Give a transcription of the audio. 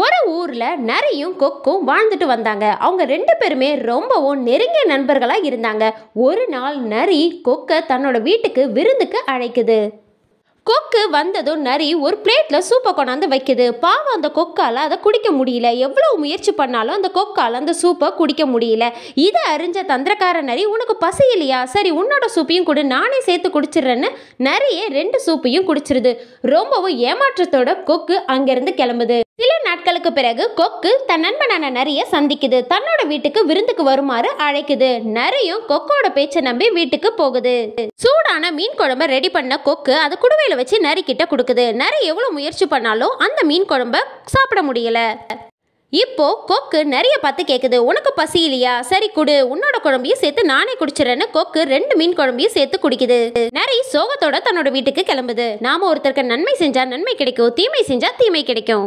ஒரு ஊரில் நரியும் கொக்கும் வாழ்ந்துட்டு வந்தாங்க அவங்க ரெண்டு பேருமே ரொம்பவும் நெருங்கிய நண்பர்களாக இருந்தாங்க ஒரு நாள் நரி கொக்கை தன்னோட வீட்டுக்கு விருந்துக்கு அழைக்குது கொக்கு வந்ததும் நரி ஒரு பிளேட்டில் சூப்பை கொண்டாந்து வைக்குது பாவம் அந்த கொக்கால் அதை குடிக்க முடியல எவ்வளோ முயற்சி பண்ணாலும் அந்த கொக்கால் அந்த சூப்பை குடிக்க முடியல இதை அறிஞ்ச தந்திரக்கார நரி உனக்கு பசி இல்லையா சரி உன்னோட சூப்பையும் கொடு நானே சேர்த்து குடிச்சிடுறேன்னு நிறைய ரெண்டு சூப்பையும் குடிச்சிருது ரொம்பவும் ஏமாற்றத்தோட கொக்கு அங்கேருந்து கிளம்புது சில நாட்களுக்கு பிறகு கொக்கு தன் நண்பனான நரிய சந்திக்குது தன்னோட வீட்டுக்கு விருந்துக்கு வருமாறு அழைக்குது நரியும் கொக்கோட பேச்சை நம்பி வீட்டுக்கு போகுது சூடான மீன் குழம்ப ரெடி பண்ண கொக்கு அது குடுவையில வச்சு நரி கிட்ட கொடுக்குது நரி எவ்வளவு முயற்சி பண்ணாலும் அந்த மீன் குழம்ப சாப்பிட முடியல இப்போ கொக்கு நிறைய பார்த்து கேட்குது உனக்கு பசி இல்லையா சரி குடு உன்னோட குழம்பையும் சேர்த்து நானே குடிச்சிடறேன்னு கொக்கு ரெண்டு மீன் குழம்பையும் சேர்த்து குடிக்குது நரி சோகத்தோட தன்னோட வீட்டுக்கு கிளம்புது நாம ஒருத்தருக்கு நன்மை செஞ்சா நன்மை கிடைக்கும் தீமை செஞ்சா தீமை கிடைக்கும்